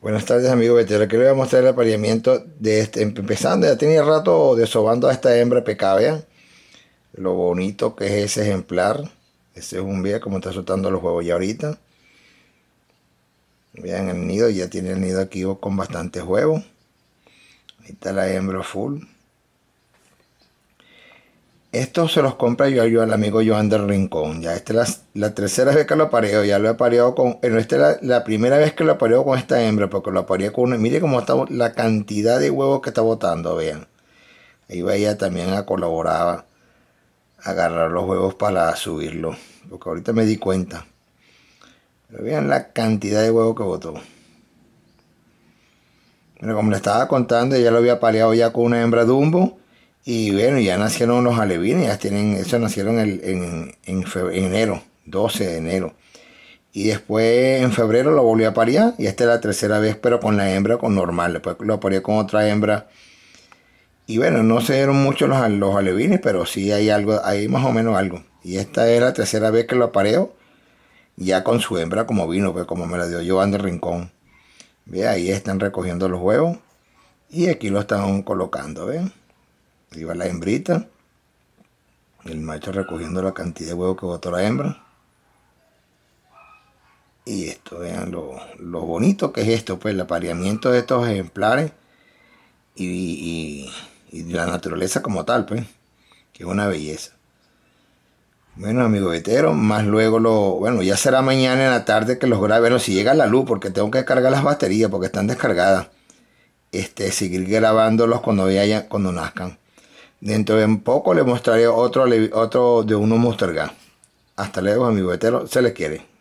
Buenas tardes, amigo les Le a mostrar el apareamiento de este. Empezando, ya tenía rato desobando a esta hembra pecavia. Lo bonito que es ese ejemplar. ese es un día como está soltando los huevos ya ahorita. Vean el nido, ya tiene el nido aquí con bastantes huevos. Ahí está la hembra full. Esto se los compra yo, yo al amigo Joan del Rincón. Ya esta es la, tercera vez que lo pareo Ya lo he apareado con. Eh, esta es la, primera vez que lo apareo con esta hembra. Porque lo apareé con una. Mire cómo está la cantidad de huevos que está botando. Vean. Ahí va también a colaborar. agarrar los huevos para subirlo. Porque ahorita me di cuenta. Pero vean la cantidad de huevos que botó. Pero como le estaba contando, ya lo había apareado ya con una hembra Dumbo y bueno, ya nacieron los alevines, ya tienen, eso nacieron en, enero, 12 de enero. Y después en febrero lo volví a parir, y esta es la tercera vez, pero con la hembra, con normal. Después lo apareé con otra hembra. Y bueno, no se dieron mucho los, los alevines, pero sí hay algo, hay más o menos algo. Y esta es la tercera vez que lo apareo, ya con su hembra como vino, pues, como me la dio Joan de Rincón. Ve, ahí están recogiendo los huevos y aquí lo están colocando, ¿ven? iba la hembrita, el macho recogiendo la cantidad de huevos que botó la hembra. Y esto, vean lo, bonito que es esto, pues el apareamiento de estos ejemplares y, la naturaleza como tal, pues, que es una belleza. Bueno, amigo vetero, más luego lo. Bueno, ya será mañana en la tarde que los graben si llega la luz, porque tengo que cargar las baterías, porque están descargadas. Este, seguir grabándolos cuando, ya, cuando nazcan. Dentro de un poco le mostraré otro, otro de uno Gun. Hasta luego, amigo vetero. Se les quiere.